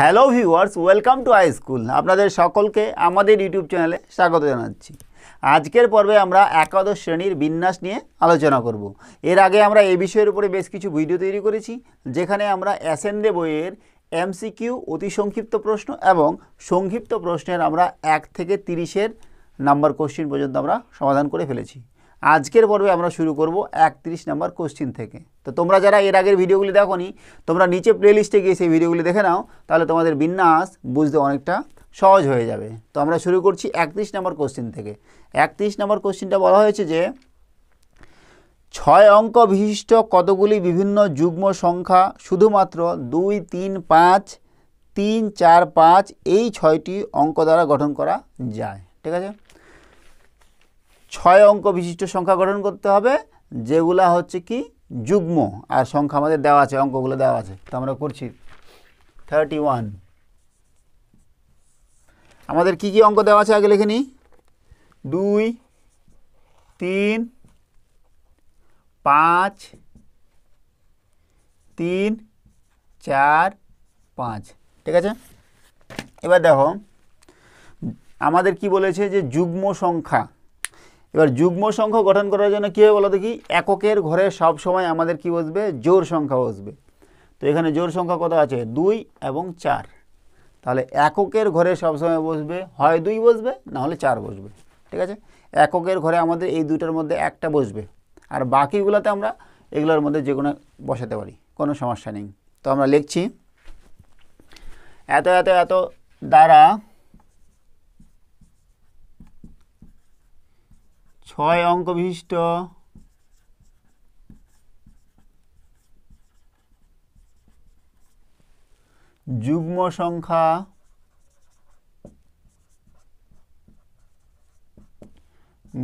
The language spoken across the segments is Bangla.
hello viewers welcome to I school আপনাদের সকলকে আমাদের ইউটিউব চ্যানেলে স্বাগত জানাচ্ছি আজকের পর্বে আমরা একাদশ শ্রেণীর বিন্যাস নিয়ে আলোচনা করব এর আগে আমরা এ বিষয়ের উপরে বেশ কিছু ভিডিও তৈরি করেছি যেখানে আমরা অ্যাসেন্ডে বইয়ের এমসিকিউ অতি সংক্ষিপ্ত প্রশ্ন এবং সংক্ষিপ্ত প্রশ্নের আমরা এক থেকে তিরিশের নাম্বার কোশ্চিন পর্যন্ত আমরা সমাধান করে ফেলেছি আজকের পর্বে আমরা শুরু করব একত্রিশ নম্বর কোশ্চিন থেকে তো তোমরা যারা এর আগের ভিডিওগুলি নি তোমরা নিচে প্লেলিস্টে গিয়ে সেই ভিডিওগুলি দেখে নাও তাহলে তোমাদের বিন্যাস বুঝতে অনেকটা সহজ হয়ে যাবে তো আমরা শুরু করছি একত্রিশ নম্বর কোশ্চিন থেকে একত্রিশ নম্বর কোশ্চিনটা বলা হয়েছে যে ছয় অঙ্ক বিশিষ্ট কতগুলি বিভিন্ন যুগ্ম সংখ্যা শুধুমাত্র দুই তিন পাঁচ তিন চার পাঁচ এই ছয়টি অঙ্ক দ্বারা গঠন করা যায় ঠিক আছে ছয় অঙ্ক বিশিষ্ট সংখ্যা গঠন করতে হবে যেগুলা হচ্ছে কি যুগ্ম আর সংখ্যা আমাদের দেওয়া আছে অঙ্কগুলো দেওয়া আছে তো আমরা করছি থার্টি ওয়ান আমাদের কি কি অঙ্ক দেওয়া আছে আগে লেখে নি দুই তিন পাঁচ তিন চার পাঁচ ঠিক আছে এবার দেখো আমাদের কি বলেছে যে যুগ্ম সংখ্যা এবার যুগ্ম সংখ্যা গঠন করার জন্য কী হবে বলো দেখি এককের ঘরে সব সময় আমাদের কি বসবে জোর সংখ্যা বসবে তো এখানে জোর সংখ্যা কত আছে দুই এবং চার তাহলে এককের ঘরে সবসময় বসবে হয় দুই বসবে না হলে চার বসবে ঠিক আছে এককের ঘরে আমাদের এই দুইটার মধ্যে একটা বসবে আর বাকিগুলোতে আমরা এগুলোর মধ্যে যে কোনো বসাতে পারি কোনো সমস্যা নেই তো আমরা লিখছি এত এত এত দ্বারা ছয় অঙ্ক বিশিষ্ট যুগ্ম সংখ্যা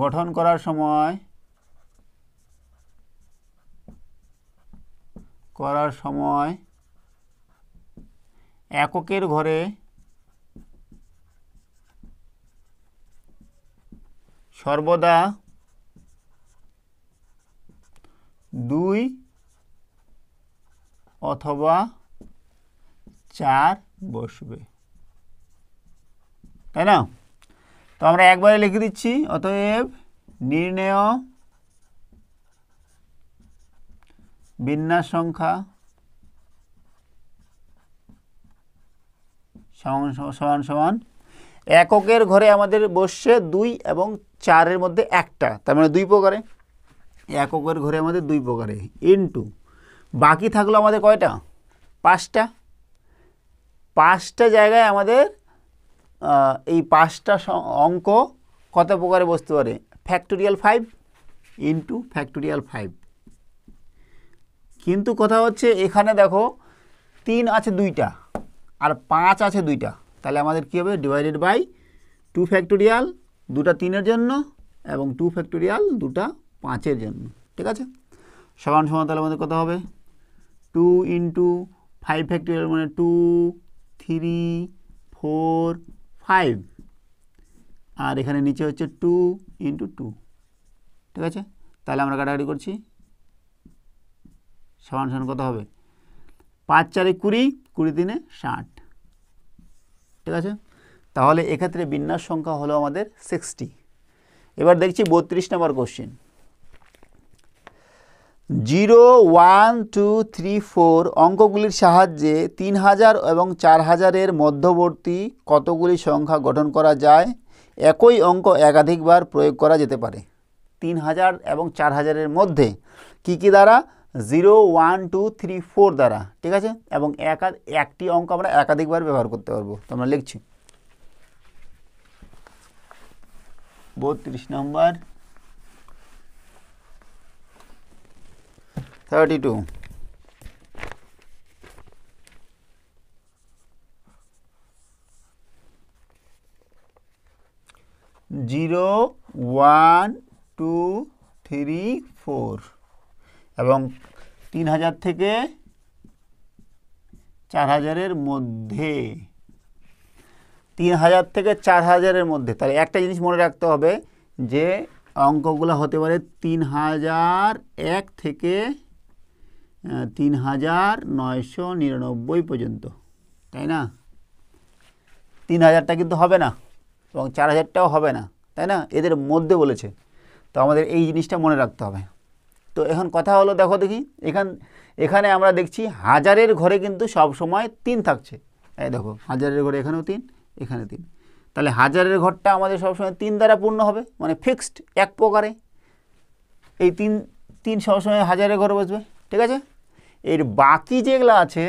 গঠন করার সময় করার সময় এককের ঘরে সর্বদা দুই অথবা চার বসবে তাই না তো আমরা একবারে লিখে দিচ্ছি অতএব নির্ণয় বিন্যাস সংখ্যা সমান সমান এককের ঘরে আমাদের বসছে দুই এবং চারের মধ্যে একটা তার মানে দুই প্রকারে এককের ঘরে আমাদের দুই প্রকারে ইনটু বাকি থাকলো আমাদের কয়টা পাঁচটা পাঁচটা জায়গায় আমাদের এই পাঁচটা অঙ্ক কত প্রকারে বসতে পারে factorial five into factorial five কিন্তু কথা হচ্ছে এখানে দেখো তিন আছে দুইটা আর পাঁচ আছে দুইটা তাহলে আমাদের কী হবে ডিভাইডেড বাই টু ফ্যাক্টোরিয়াল দুটা তিনের জন্য এবং টু ফ্যাক্টোরিয়াল দুটা পাঁচের জন্য ঠিক আছে সমান সমান তাহলে আমাদের কত হবে টু ইন্টু ফাইভ ফ্যাক্টোরিয়াল মানে টু থ্রি ফোর ফাইভ আর এখানে নিচে হচ্ছে টু ইন্টু টু ঠিক আছে তাহলে আমরা কাটাকাটি করছি সমান সমান কত হবে পাঁচ চারে কুড়ি কুড়ি দিনে ষাট ঠিক আছে তাহলে এক্ষেত্রে বিন্যাস সংখ্যা হলো আমাদের সিক্সটি এবার দেখছি বত্রিশ number question zero one two three four অঙ্কগুলির সাহায্যে তিন হাজার এবং চার হাজারের মধ্যবর্তী কতগুলি সংখ্যা গঠন করা যায় একই অঙ্ক একাধিকবার প্রয়োগ করা যেতে পারে তিন হাজার এবং চার হাজারের মধ্যে কি কি দ্বারা zero one two three four দ্বারা ঠিক আছে এবং একা একটি অঙ্ক আমরা একাধিকবার ব্যবহার করতে পারবো তো আমরা লিখছি বত্রিশ নম্বর 32 0 1 2 3 4 এবং 3000 থেকে 4000 এর মধ্যে 3000 থেকে 4000 এর মধ্যে তাহলে একটা জিনিস মনে রাখতে হবে যে অঙ্কগুলো হতে পারে এক থেকে তিন হাজার নয়শো নিরানব্বই পর্যন্ত তাই না তিন হাজারটা কিন্তু হবে না এবং চার হাজারটাও হবে না তাই না এদের মধ্যে বলেছে তো আমাদের এই জিনিসটা মনে রাখতে হবে তো এখন কথা হলো দেখো দেখি এখান এখানে আমরা দেখছি হাজারের ঘরে কিন্তু সব সময় তিন থাকছে এই দেখো হাজারের ঘরে এখানেও তিন এখানে তিন তাহলে হাজারের ঘরটা আমাদের সবসময় তিন দ্বারা পূর্ণ হবে মানে ফিক্সড এক প্রকারে এই তিন তিন সবসময় হাজারের ঘরে বসবে ঠিক আছে এর বাকি যেগুলো আছে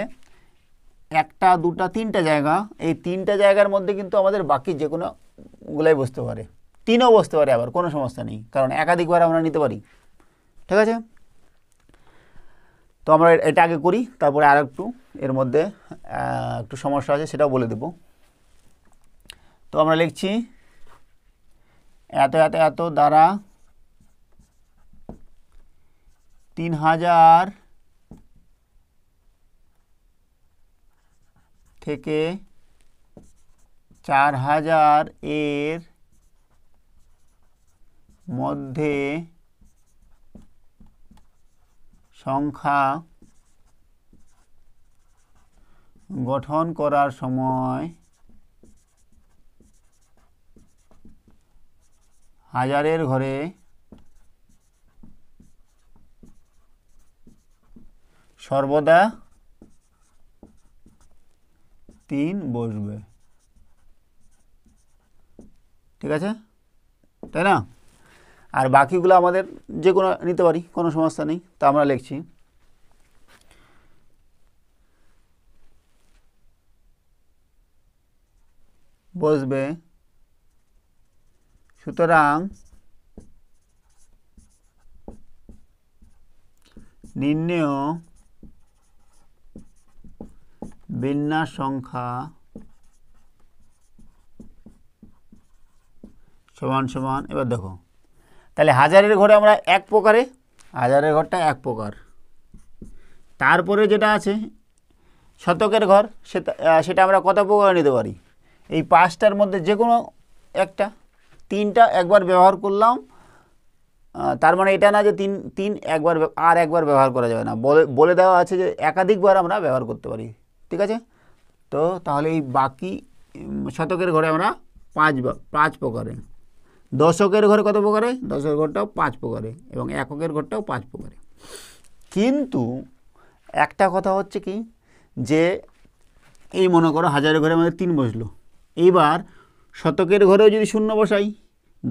একটা দুটা তিনটা জায়গা এই তিনটা জায়গার মধ্যে কিন্তু আমাদের বাকি যে কোনোগুলাই বসতে পারে তিনও বসতে পারে আবার কোনো সমস্যা নেই কারণ একাধিকবার আমরা নিতে পারি ঠিক আছে তো আমরা এটা আগে করি তারপরে আর একটু এর মধ্যে একটু সমস্যা আছে সেটাও বলে দেব তো আমরা লিখছি এত এত এত দ্বারা তিন হাজার থেকে চার হাজার এর মধ্যে সংখ্যা গঠন করার সময় হাজারের ঘরে সর্বদা তিন বসবে ঠিক আছে তাই না আর বাকিগুলো আমাদের যে কোনো নিতে পারি কোনো সমস্যা নেই তা আমরা লিখছি বসবে সুতরাং নির্ণয় বিন্যাস সংখ্যা সমান সমান এবার দেখো তাহলে হাজারের ঘরে আমরা এক প্রকারে হাজারের ঘরটা এক প্রকার তারপরে যেটা আছে শতকের ঘর সেটা সেটা আমরা কত প্রকারে নিতে পারি এই পাঁচটার মধ্যে যে কোনো একটা তিনটা একবার ব্যবহার করলাম তার মানে এটা না যে তিন তিন একবার আর একবার ব্যবহার করা যাবে না বলে দেওয়া আছে যে একাধিকবার আমরা ব্যবহার করতে পারি ঠিক আছে তো তাহলে এই বাকি শতকের ঘরে আমরা পাঁচ পাঁচ প্রকারে দশকের ঘরে কত প্রকারে দশকের ঘরটাও পাঁচ প্রকারে এবং এককের ঘরটাও পাঁচ প্রকারে কিন্তু একটা কথা হচ্ছে কি যে এই মনে করো হাজারের ঘরে আমাদের তিন বসলো এইবার শতকের ঘরেও যদি শূন্য বসাই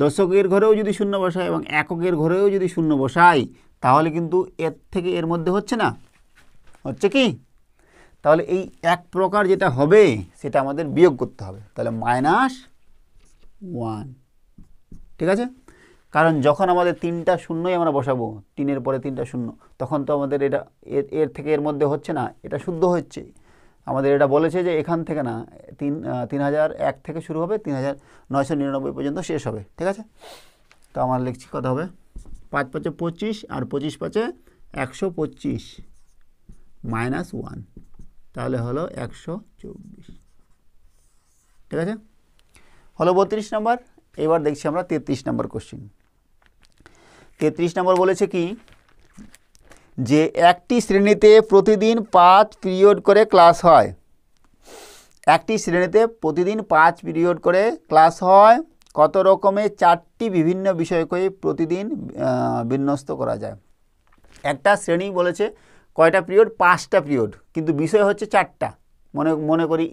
দশকের ঘরেও যদি শূন্য বসায় এবং এককের ঘরেও যদি শূন্য বসাই তাহলে কিন্তু এর থেকে এর মধ্যে হচ্ছে না হচ্ছে কি তাহলে এই এক প্রকার যেটা হবে সেটা আমাদের বিয়োগ করতে হবে তাহলে মাইনাস ওয়ান ঠিক আছে কারণ যখন আমাদের তিনটা শূন্যই আমরা বসাবো তিনের পরে তিনটা শূন্য তখন তো আমাদের এটা এর থেকে এর মধ্যে হচ্ছে না এটা শুদ্ধ হচ্ছে আমাদের এটা বলেছে যে এখান থেকে না তিন তিন হাজার এক থেকে শুরু হবে তিন হাজার নয়শো নিরানব্বই পর্যন্ত শেষ হবে ঠিক আছে তো আমার লিখছি কত হবে পাঁচ পাঁচে পঁচিশ আর পঁচিশ পাঁচে একশো পঁচিশ মাইনাস ওয়ান তাহলে হলো একশো চব্বিশ ঠিক আছে হলো বত্রিশ নম্বর এবার দেখছি আমরা তেত্রিশ নম্বর কোশ্চিন তেত্রিশ নম্বর বলেছে কি যে একটি শ্রেণীতে প্রতিদিন পাঁচ পিরিয়ড করে ক্লাস হয় একটি শ্রেণীতে প্রতিদিন পাঁচ পিরিয়ড করে ক্লাস হয় কত রকমের চারটি বিভিন্ন বিষয়কে প্রতিদিন বিন্যস্ত করা যায় একটা শ্রেণী বলেছে কয়টা পিরিয়ড পাঁচটা পিরিয়ড কিন্তু বিষয় হচ্ছে চারটা মনে মনে করি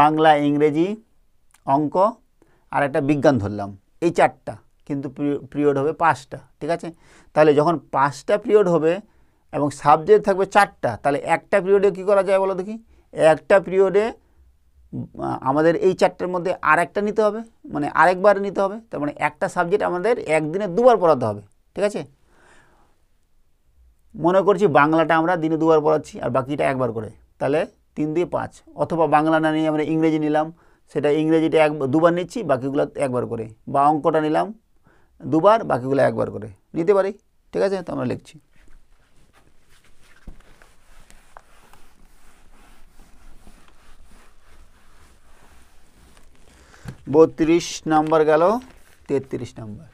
বাংলা ইংরেজি অঙ্ক আর একটা বিজ্ঞান ধরলাম এই চারটা কিন্তু পিরিয়ড হবে পাঁচটা ঠিক আছে তাহলে যখন পাঁচটা পিরিয়ড হবে এবং সাবজেক্ট থাকবে চারটা তাহলে একটা পিরিয়ডে কি করা যায় বলো দেখি একটা পিরিয়ডে আমাদের এই চারটার মধ্যে আর একটা নিতে হবে মানে আরেকবার নিতে হবে তার মানে একটা সাবজেক্ট আমাদের একদিনে দুবার পড়াতে হবে ঠিক আছে মনে করছি বাংলাটা আমরা দিনে দুবার পড়াচ্ছি আর বাকিটা একবার করে তাহলে তিন দিয়ে পাঁচ অথবা বাংলা না নিয়ে আমরা ইংরেজি নিলাম সেটা ইংরেজিটা এক দুবার নিচ্ছি বাকিগুলো একবার করে বা অঙ্কটা নিলাম দুবার বাকিগুলো একবার করে নিতে পারি ঠিক আছে তো আমরা লিখছি বত্রিশ নাম্বার গেল তেত্রিশ নাম্বার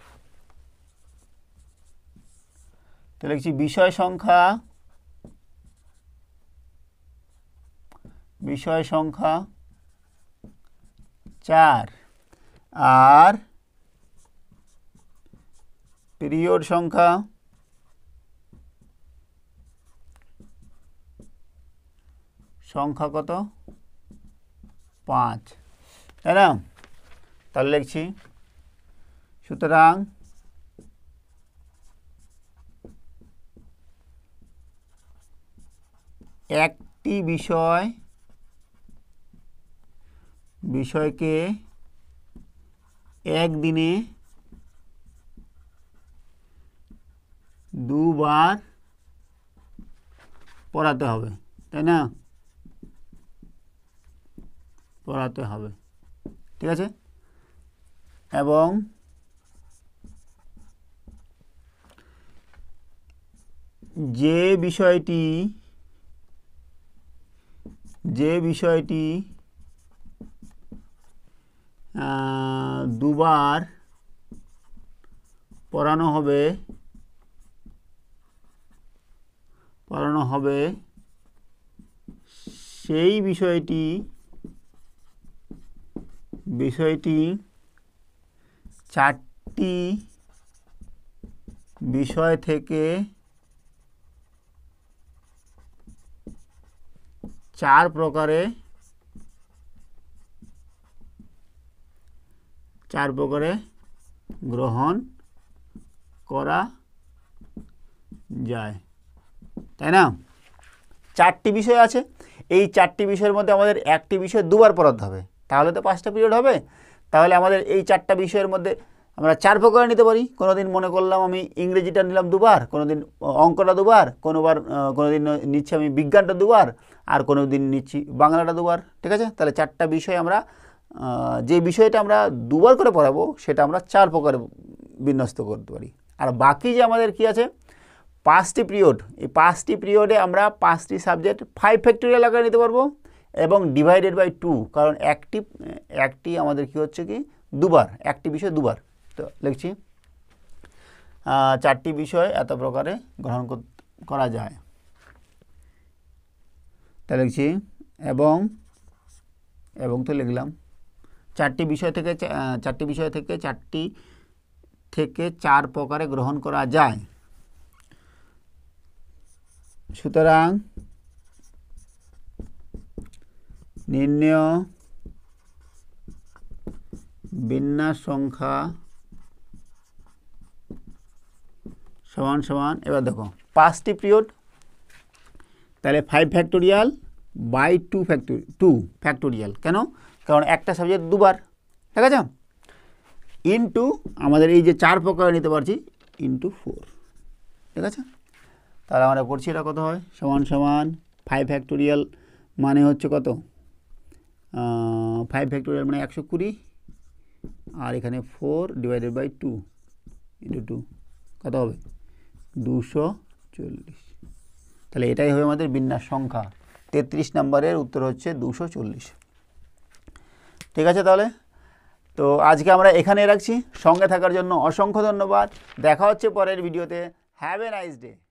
তো লিখছি বিষয় সংখ্যা বিষয় সংখ্যা চার আর পিরিয়ড সংখ্যা সংখ্যা কত পাঁচ তাই না তাহলে লিখছি সুতরাং একটি বিষয় বিষয়কে একদিনে দুবার পড়াতে হবে তাই না পড়াতে হবে ঠিক আছে এবং যে বিষয়টি যে বিষয়টি দুবার পড়ানো হবে পড়ানো হবে সেই বিষয়টি বিষয়টি চারটি বিষয় থেকে চার প্রকারে চার প্রকারে গ্রহণ করা যায় তাই না চারটি বিষয় আছে এই চারটি বিষয়ের মধ্যে আমাদের একটি বিষয় দুবার পড়াতে হবে তাহলে তো পাঁচটা পিরিয়ড হবে তাহলে আমাদের এই চারটা বিষয়ের মধ্যে আমরা চার প্রকারে নিতে পারি কোনো দিন মনে করলাম আমি ইংরেজিটা নিলাম দুবার কোনো দিন অঙ্কটা দুবার কোনোবার কোনো দিন নিচ্ছি আমি বিজ্ঞানটা দুবার আর কোনো দিন নিচ্ছি বাংলাটা দুবার ঠিক আছে তাহলে চারটা বিষয় আমরা যে বিষয়টা আমরা দুবার করে পড়াবো সেটা আমরা চার প্রকারে বিন্যস্ত করতে পারি আর বাকি যে আমাদের কি আছে পাঁচটি পিরিয়ড এই পাঁচটি পিরিয়ডে আমরা পাঁচটি সাবজেক্ট ফাইভ ফ্যাক্টোরিয়াল আকারে নিতে পারবো এবং ডিভাইডেড বাই টু কারণ একটি একটি আমাদের কি হচ্ছে কি দুবার একটি বিষয় দুবার তো লিখছি চারটি বিষয় এত প্রকারে গ্রহণ করা যায় তা লিখছি এবং এবং তো লিখলাম চারটি বিষয় থেকে চারটি বিষয় থেকে চারটি থেকে চার প্রকারে গ্রহণ করা যায় সুতরাং নির্ণয় বিন্যাস সংখ্যা সমান সমান এবার দেখো পাঁচটি পিরিয়ড তাহলে five factorial by two factorial two factorial কেন কারণ একটা সাবজেক্ট দুবার ঠিক আছে ইন্টু আমাদের এই যে চার প্রকার নিতে পারছি ইন্টু ফোর ঠিক আছে তাহলে আমরা পড়ছি এটা কত হয় সমান সমান ফাইভ ফ্যাক্টোরিয়াল মানে হচ্ছে কত ফাইভ ফ্যাক্টোরিয়াল মানে একশো কুড়ি আর এখানে four divided by two into two কত হবে দুশো চল্লিশ তাহলে এটাই হবে আমাদের বিন্যাস সংখ্যা তেত্রিশ নম্বরের উত্তর হচ্ছে দুশো চল্লিশ ঠিক আছে তাহলে তো আজকে আমরা এখানে রাখছি সঙ্গে থাকার জন্য অসংখ্য ধন্যবাদ দেখা হচ্ছে পরের ভিডিওতে হ্যাভ এ নাইস ডে